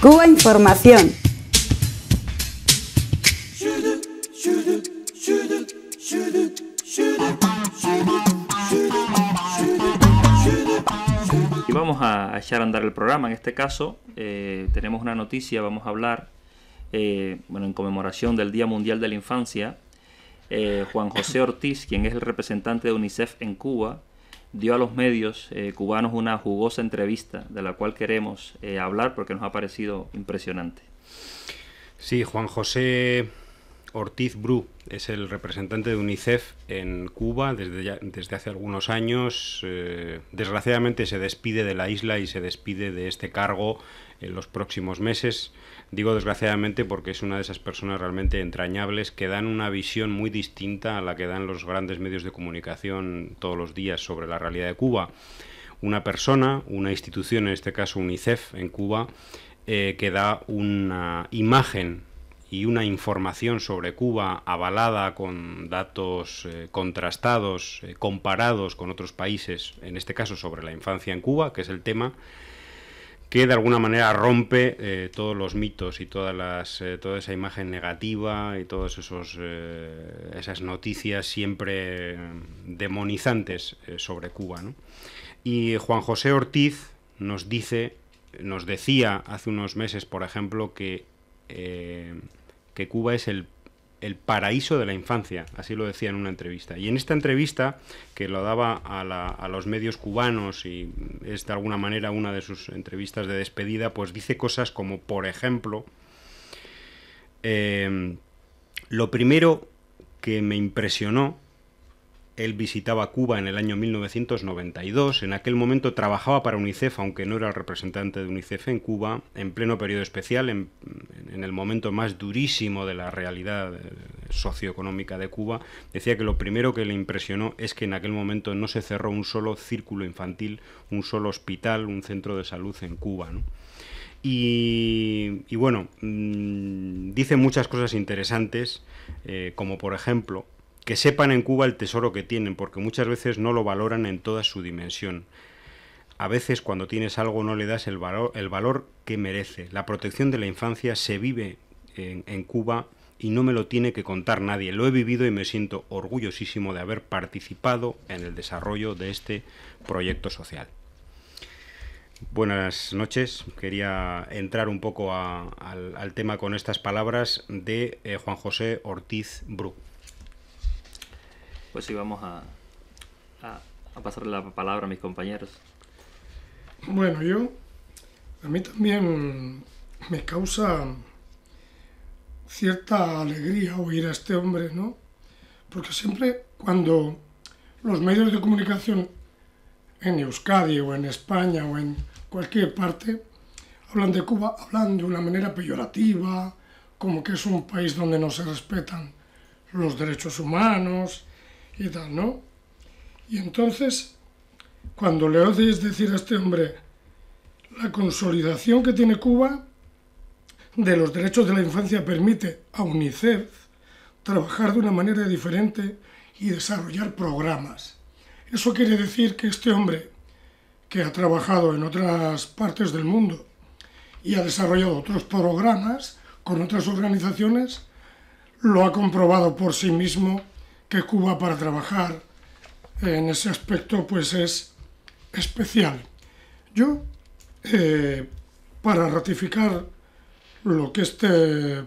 Cuba Información. Y vamos a echar a andar el programa. En este caso, eh, tenemos una noticia, vamos a hablar, eh, bueno, en conmemoración del Día Mundial de la Infancia, eh, Juan José Ortiz, quien es el representante de UNICEF en Cuba, dio a los medios eh, cubanos una jugosa entrevista de la cual queremos eh, hablar porque nos ha parecido impresionante. Sí, Juan José Ortiz Bru es el representante de UNICEF en Cuba desde, desde hace algunos años. Eh, desgraciadamente se despide de la isla y se despide de este cargo en los próximos meses. Digo desgraciadamente porque es una de esas personas realmente entrañables que dan una visión muy distinta a la que dan los grandes medios de comunicación todos los días sobre la realidad de Cuba. Una persona, una institución, en este caso UNICEF en Cuba, eh, que da una imagen y una información sobre Cuba avalada con datos eh, contrastados, eh, comparados con otros países, en este caso sobre la infancia en Cuba, que es el tema, que de alguna manera rompe eh, todos los mitos y todas las, toda esa imagen negativa y todas esos, esas noticias siempre mm, demonizantes sobre Cuba. Y Juan José Ortiz nos dice, nos decía hace unos meses, por ejemplo, que eh, que Cuba es el, paraíso de la infancia, así lo decía en una entrevista. Y en esta entrevista, que lo daba a, los medios cubanos y es de alguna manera una de sus entrevistas de despedida, pues dice cosas como, por ejemplo, eh, lo primero que me impresionó él visitaba Cuba en el año 1992. En aquel momento trabajaba para UNICEF, aunque no era el representante de UNICEF en Cuba, en pleno periodo especial, en, el momento más durísimo de la realidad eh, socioeconómica de Cuba. Decía que lo primero que le impresionó es que en aquel momento no se cerró un solo círculo infantil, un solo hospital, un centro de salud en Cuba. Y, bueno, mm, dice muchas cosas interesantes, eh, como por ejemplo que sepan en Cuba el tesoro que tienen, porque muchas veces no lo valoran en toda su dimensión. A veces cuando tienes algo no le das el valor, que merece. La protección de la infancia se vive en, Cuba y no me lo tiene que contar nadie. Lo he vivido y me siento orgullosísimo de haber participado en el desarrollo de este proyecto social. Buenas noches. Quería entrar un poco al, tema con estas palabras de eh, Juan José Ortiz Bru. Pues vamos a, a, a pasarle la palabra a mis compañeros. Bueno, yo, a mí también me causa cierta alegría oír a este hombre, ¿no? Porque siempre cuando los medios de comunicación en Euskadi o en España o en cualquier parte hablan de Cuba, hablan de una manera peyorativa, como que es un país donde no se respetan los derechos humanos, y tal, ¿no? Y entonces, cuando le oyes decir a este hombre la consolidación que tiene Cuba de los derechos de la infancia permite a UNICEF trabajar de una manera diferente y desarrollar programas. Eso quiere decir que este hombre, que ha trabajado en otras partes del mundo y ha desarrollado otros programas con otras organizaciones, lo ha comprobado por sí mismo que Cuba para trabajar en ese aspecto pues es especial. Yo, eh, para ratificar lo que este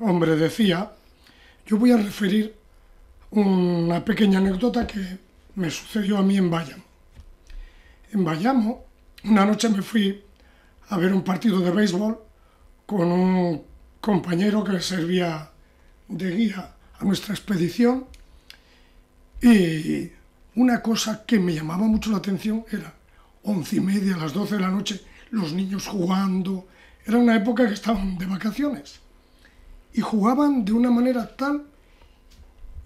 hombre decía, yo voy a referir una pequeña anécdota que me sucedió a mí en Bayamo. En Bayamo, una noche me fui a ver un partido de béisbol con un compañero que servía de guía a nuestra expedición y una cosa que me llamaba mucho la atención era once y media, a las doce de la noche, los niños jugando. Era una época que estaban de vacaciones. Y jugaban de una manera tal.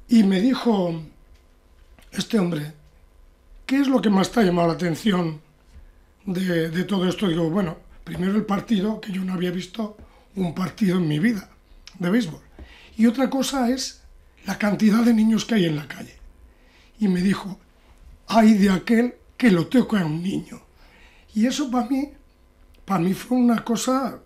Y me dijo este hombre, ¿qué es lo que más te ha llamado la atención de, de todo esto? Digo, bueno, primero el partido, que yo no había visto un partido en mi vida de béisbol. Y otra cosa es la cantidad de niños que hay en la calle y me dijo, ay de aquel que lo toca a un niño. Y eso para mí, para mí fue una cosa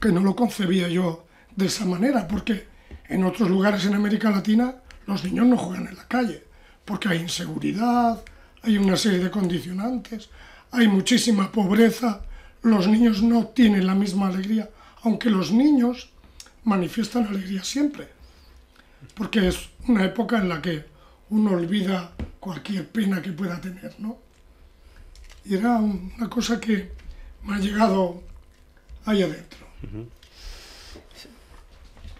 que no lo concebía yo de esa manera, porque en otros lugares en América Latina los niños no juegan en la calle, porque hay inseguridad, hay una serie de condicionantes, hay muchísima pobreza, los niños no tienen la misma alegría, aunque los niños manifiestan alegría siempre, porque es una época en la que uno olvida cualquier pena que pueda tener, ¿no? Y era una cosa que me ha llegado ahí adentro.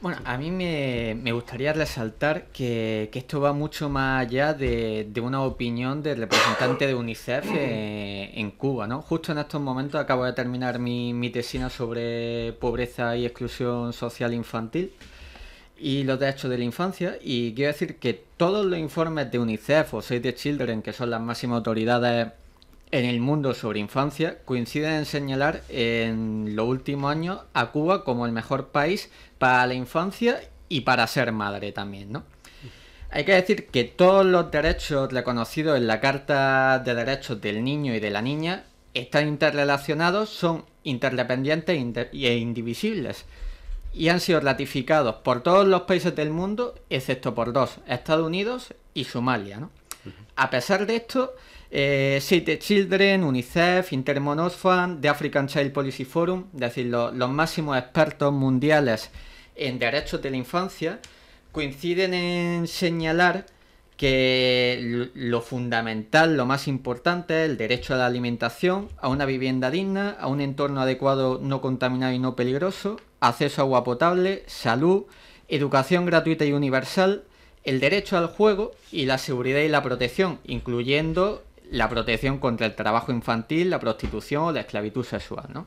Bueno, a mí me, gustaría resaltar que, esto va mucho más allá de, una opinión del representante de UNICEF en Cuba, ¿no? Justo en estos momentos acabo de terminar mi, mi tesina sobre pobreza y exclusión social infantil y los derechos de la infancia. Y quiero decir que todos los informes de UNICEF o Save the Children, que son las máximas autoridades en el mundo sobre infancia, coinciden en señalar en los últimos años a Cuba como el mejor país para la infancia y para ser madre también, ¿no? Hay que decir que todos los derechos reconocidos en la Carta de Derechos del Niño y de la Niña están interrelacionados, son interdependientes e, e indivisibles y han sido ratificados por todos los países del mundo, excepto por dos, Estados Unidos y Somalia. A pesar de esto, eh, Children, UNICEF, Intermon The African Child Policy Forum, es decir, los máximos expertos mundiales en derechos de la infancia, coinciden en señalar que lo fundamental, lo más importante es el derecho a la alimentación, a una vivienda digna, a un entorno adecuado, no contaminado y no peligroso, acceso a agua potable, salud, educación gratuita y universal, el derecho al juego y la seguridad y la protección, incluyendo la protección contra el trabajo infantil, la prostitución o la esclavitud sexual,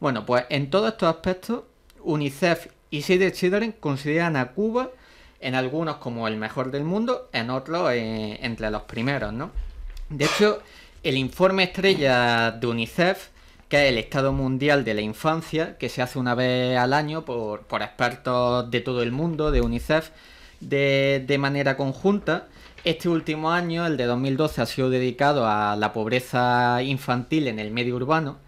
Bueno, pues en todos estos aspectos, UNICEF y Save the Children consideran a Cuba en algunos como el mejor del mundo, en otros eh, entre los primeros, De hecho, el informe estrella de UNICEF que es el Estado Mundial de la Infancia, que se hace una vez al año por, expertos de todo el mundo, de UNICEF, de, manera conjunta. Este último año, el de 2012, ha sido dedicado a la pobreza infantil en el medio urbano,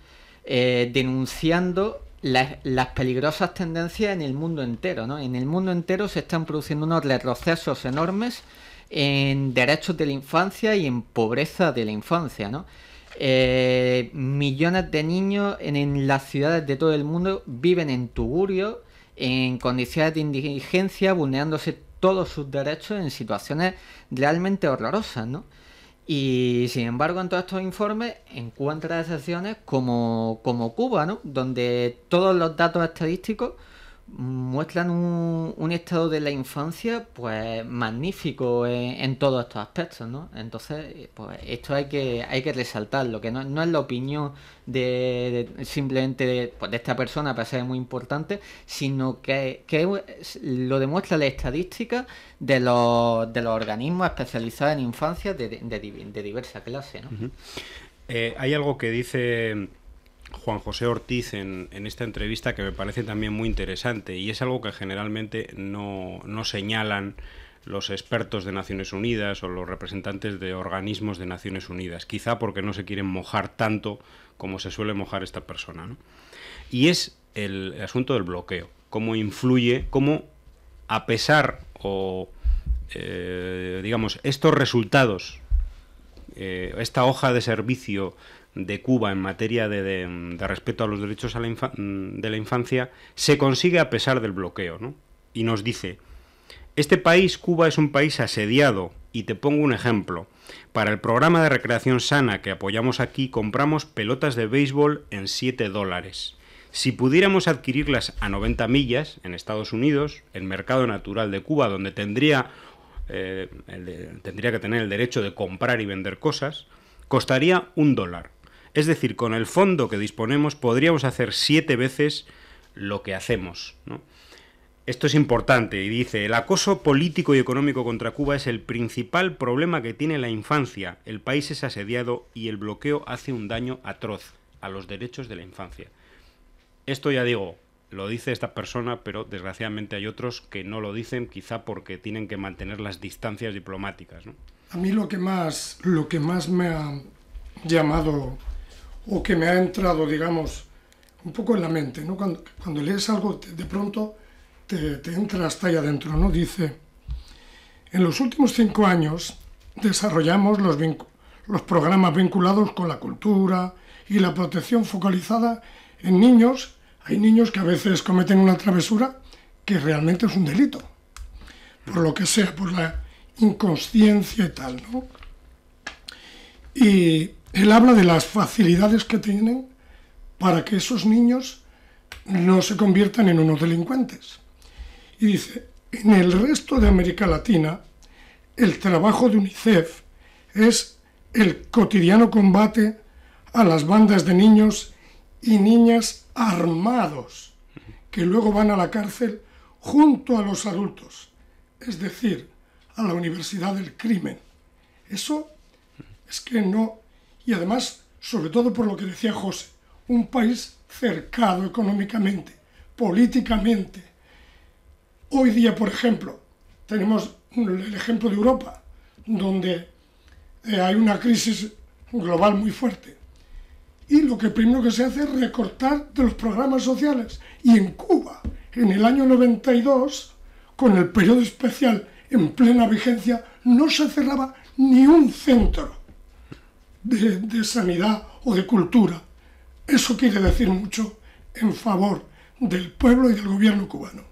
eh, denunciando las, peligrosas tendencias en el mundo entero. En el mundo entero se están produciendo unos retrocesos enormes en derechos de la infancia y en pobreza de la infancia. ¿no? Eh, millones de niños en, en, las ciudades de todo el mundo viven en tugurio, en condiciones de indigencia, vulnerándose todos sus derechos en situaciones realmente horrorosas, ¿no? Y sin embargo, en todos estos informes encuentra excepciones como, como Cuba, ¿no? Donde todos los datos estadísticos muestran un, un, estado de la infancia pues magnífico en, todos estos aspectos, ¿no? Entonces, pues esto hay que, hay que resaltarlo, que no, es la opinión de, simplemente pues, de, esta persona, para ser muy importante, sino que, lo demuestra la estadística de los, de los organismos especializados en infancia de, de diversa clase, eh, hay algo que dice Juan José Ortiz en, esta entrevista que me parece también muy interesante y es algo que generalmente no, no señalan los expertos de Naciones Unidas o los representantes de organismos de Naciones Unidas, quizá porque no se quieren mojar tanto como se suele mojar esta persona. Y es el asunto del bloqueo, cómo influye, cómo a pesar o, eh, digamos, estos resultados, eh, esta hoja de servicio de Cuba en materia de, de, respeto a los derechos de la infancia se consigue a pesar del bloqueo. ¿no? Y nos dice, este país, Cuba, es un país asediado y te pongo un ejemplo. Para el programa de recreación sana que apoyamos aquí compramos pelotas de béisbol en 7 dólares. Si pudiéramos adquirirlas a 90 millas en Estados Unidos, el mercado natural de Cuba, donde tendría, eh, tendría que tener el derecho de comprar y vender cosas, costaría un dólar. Es decir, con el fondo que disponemos podríamos hacer siete veces lo que hacemos. Esto es importante y dice, el acoso político y económico contra Cuba es el principal problema que tiene la infancia. El país es asediado y el bloqueo hace un daño atroz a los derechos de la infancia. Esto ya digo, lo dice esta persona, pero desgraciadamente hay otros que no lo dicen, quizá porque tienen que mantener las distancias diplomáticas. A mí lo que más, lo que más me ha llamado o que me ha entrado, digamos, un poco en la mente, ¿no? Cuando, lees algo, de pronto te, te, entra hasta ahí adentro, ¿no? Dice, en los últimos cinco años desarrollamos los, los programas vinculados con la cultura y la protección focalizada en niños. Hay niños que a veces cometen una travesura que realmente es un delito, por lo que sea, por la inconsciencia y tal, ¿no? Y él habla de las facilidades que tienen para que esos niños no se conviertan en unos delincuentes. Y dice, en el resto de América Latina, el trabajo de UNICEF es el cotidiano combate a las bandas de niños y niñas armados, que luego van a la cárcel junto a los adultos, es decir, a la universidad del crimen. Eso es que no y además, sobre todo por lo que decía José, un país cercado económicamente, políticamente. Hoy día, por ejemplo, tenemos el ejemplo de Europa, donde eh, hay una crisis global muy fuerte. Y lo que primero que se hace es recortar de los programas sociales. Y en Cuba, en el año 92, con el periodo especial en plena vigencia, no se cerraba ni un centro de, sanidad o de cultura. Eso quiere decir mucho en favor del pueblo y del gobierno cubano.